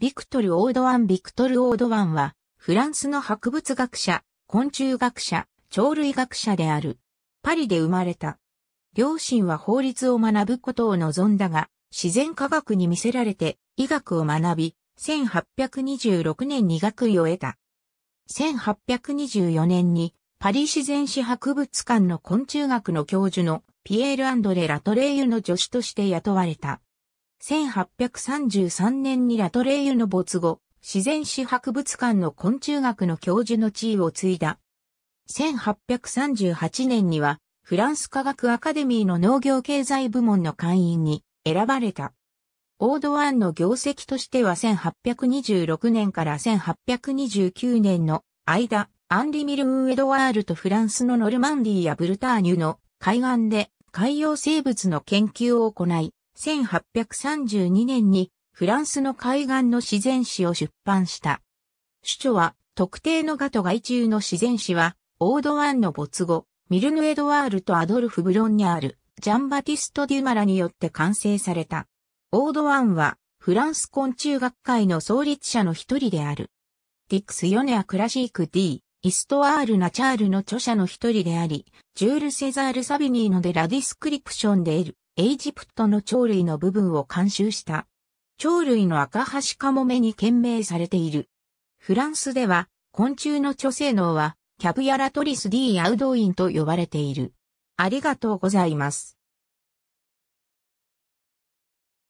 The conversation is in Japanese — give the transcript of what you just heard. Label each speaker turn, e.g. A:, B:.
A: ビクトル・オードワン・ビクトル・オードワンは、フランスの博物学者、昆虫学者、鳥類学者である。パリで生まれた。両親は法律を学ぶことを望んだが、自然科学に魅せられて医学を学び、1826年に学位を得た。1824年にパリ自然史博物館の昆虫学の教授のピエール・アンドレ・ラトレイユの助手として雇われた。1833年にラトレイユの没後、自然史博物館の昆虫学の教授の地位を継いだ。1838年には、フランス科学アカデミーの農業経済部門の会員に選ばれた。オードワンの業績としては1826年から1829年の間、アンリ・ミル・ウエドワールとフランスのノルマンディーやブルターニュの海岸で海洋生物の研究を行い、1832年にフランスの海岸の自然史を出版した。主著は特定のガと外中の自然史は、オードワンの没後、ミルヌ・エドワールとアドルフ・ブロンにあるジャンバティスト・デュマラによって完成された。オードワンはフランス昆虫学会の創立者の一人である。ディクス・ヨネア・クラシーク・ディ・イストアール・ナチャールの著者の一人であり、ジュール・セザール・サビニーのデラディスクリプションで得るエジプトの鳥類の部分を監修した。鳥類の赤端カモメに懸命されている。フランスでは、昆虫の著性能は、キャブヤラトリスディ・アウドインと呼ばれている。ありがとうございます。